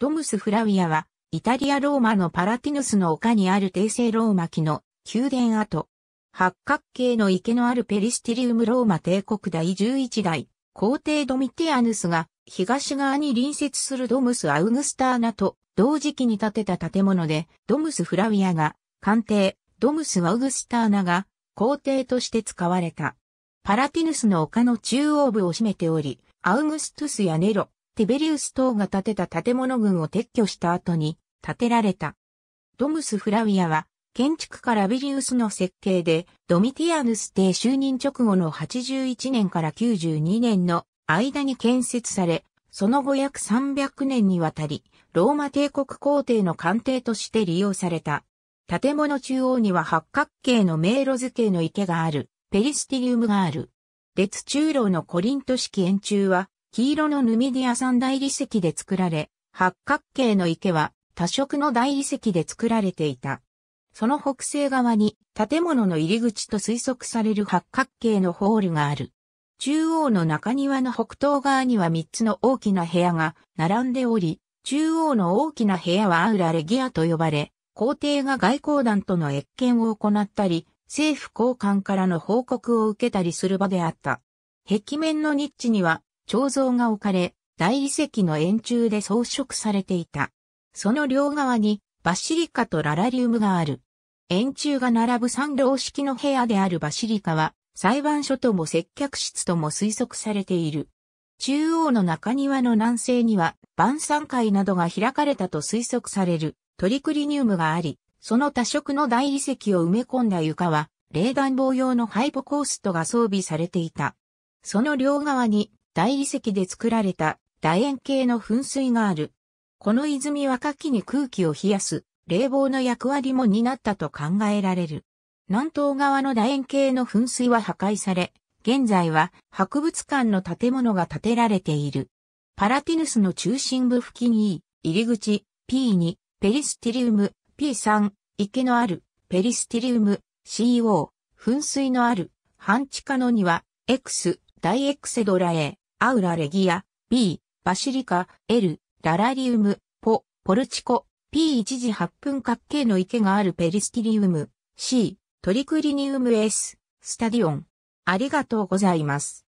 ドムス・フラウィアは、イタリア・ローマのパラティヌスの丘にある帝政ローマ期の宮殿跡。八角形の池のあるペリスティリウムローマ帝国第11代、皇帝ドミティアヌスが東側に隣接するドムス・アウグスターナと同時期に建てた建物で、ドムス・フラウィアが官邸、ドムス・アウグスターナが皇帝として使われた。パラティヌスの丘の中央部を占めており、アウグストゥスやネロ、ティベリウス等が建てた建物群を撤去した後に建てられた。ドムス・フラウィアは、建築家ラビリウスの設計で、ドミティアヌス帝就任直後の81年から92年の間に建設され、その後約300年にわたり、ローマ帝国皇帝の官邸として利用された。建物中央には八角形の迷路図形の池がある、ペリスティリウムがある。列中楼のコリント式円柱は、黄色のヌミディア産大理石で作られ、八角形の池は多色の大理石で作られていた。その北西側に建物の入り口と推測される八角形のホールがある。中央の中庭の北東側には三つの大きな部屋が並んでおり、中央の大きな部屋はアウラレギアと呼ばれ、皇帝が外交団との越見を行ったり、政府高官からの報告を受けたりする場であった。壁面のニッチには彫像が置かれ、大理石の円柱で装飾されていた。その両側にバシリカとララリウムがある。円柱が並ぶ三楼式の部屋であるバシリカは、裁判所とも接客室とも推測されている。中央の中庭の南西には、晩餐会などが開かれたと推測されるトリクリニウムがあり、その多色の大理石を埋め込んだ床は、冷暖房用のハイポコーストが装備されていた。その両側に大理石で作られた楕円形の噴水がある。この泉は夏季に空気を冷やす冷房の役割も担ったと考えられる。南東側の楕円形の噴水は破壊され、現在は博物館の建物が建てられている。パラティヌスの中心部付近 E、入り口 P2、ペリスティリウム P3、池のあるペリスティリウム CO、噴水のある半地下のには X、大エクセドラ A、アウラレギア、B、バシリカ、L、ララリウム、ポ、ポルチコ、P1 時8分角形の池があるペリスティリウム、C、トリクリニウム S、スタディオン。ありがとうございます。